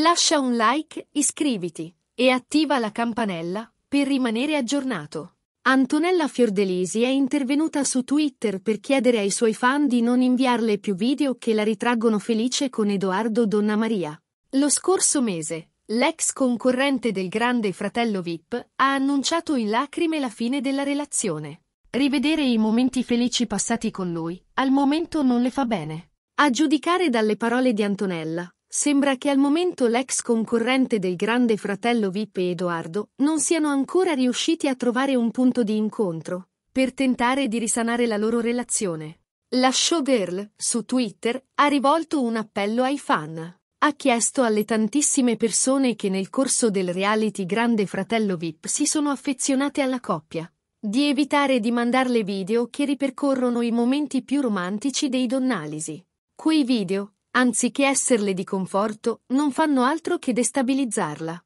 Lascia un like, iscriviti e attiva la campanella per rimanere aggiornato. Antonella Fiordelisi è intervenuta su Twitter per chiedere ai suoi fan di non inviarle più video che la ritraggono felice con Edoardo Donnamaria. Lo scorso mese, l'ex concorrente del grande fratello VIP ha annunciato in lacrime la fine della relazione. Rivedere i momenti felici passati con lui, al momento non le fa bene. A giudicare dalle parole di Antonella, Sembra che al momento l'ex concorrente del grande fratello Vip e Edoardo non siano ancora riusciti a trovare un punto di incontro per tentare di risanare la loro relazione. La showgirl, su Twitter, ha rivolto un appello ai fan. Ha chiesto alle tantissime persone che nel corso del reality Grande Fratello Vip si sono affezionate alla coppia di evitare di mandarle video che ripercorrono i momenti più romantici dei Donnalisi. Quei video, anziché esserle di conforto, non fanno altro che destabilizzarla.